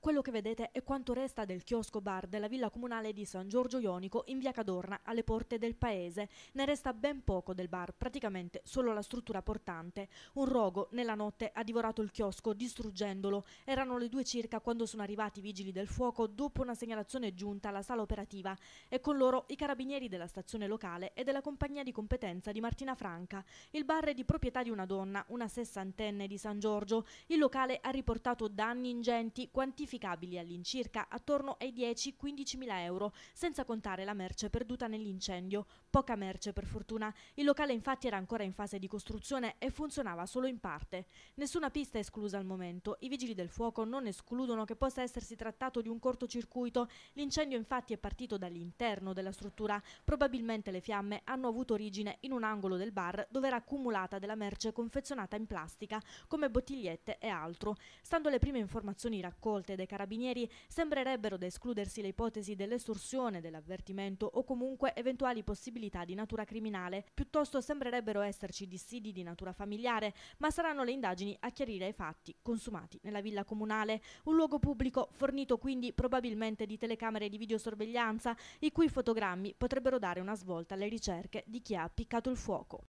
Quello che vedete è quanto resta del chiosco bar della villa comunale di San Giorgio Ionico in via Cadorna alle porte del paese. Ne resta ben poco del bar, praticamente solo la struttura portante. Un rogo nella notte ha divorato il chiosco distruggendolo. Erano le due circa quando sono arrivati i vigili del fuoco dopo una segnalazione giunta alla sala operativa e con loro i carabinieri della stazione locale e della compagnia di competenza di Martina Franca. Il bar è di proprietà di una donna, una sessantenne di San Giorgio. Il locale ha riportato danni ingenti quantificati quantificabili all'incirca attorno ai 10-15 mila euro, senza contare la merce perduta nell'incendio. Poca merce per fortuna. Il locale infatti era ancora in fase di costruzione e funzionava solo in parte. Nessuna pista è esclusa al momento. I vigili del fuoco non escludono che possa essersi trattato di un cortocircuito. L'incendio infatti è partito dall'interno della struttura. Probabilmente le fiamme hanno avuto origine in un angolo del bar dove era accumulata della merce confezionata in plastica, come bottigliette e altro. Stando alle prime informazioni raccolte dei carabinieri sembrerebbero da escludersi le ipotesi dell'estorsione, dell'avvertimento o comunque eventuali possibilità di natura criminale. Piuttosto sembrerebbero esserci dissidi di natura familiare, ma saranno le indagini a chiarire i fatti consumati nella villa comunale, un luogo pubblico fornito quindi probabilmente di telecamere di videosorveglianza, i cui fotogrammi potrebbero dare una svolta alle ricerche di chi ha appiccato il fuoco.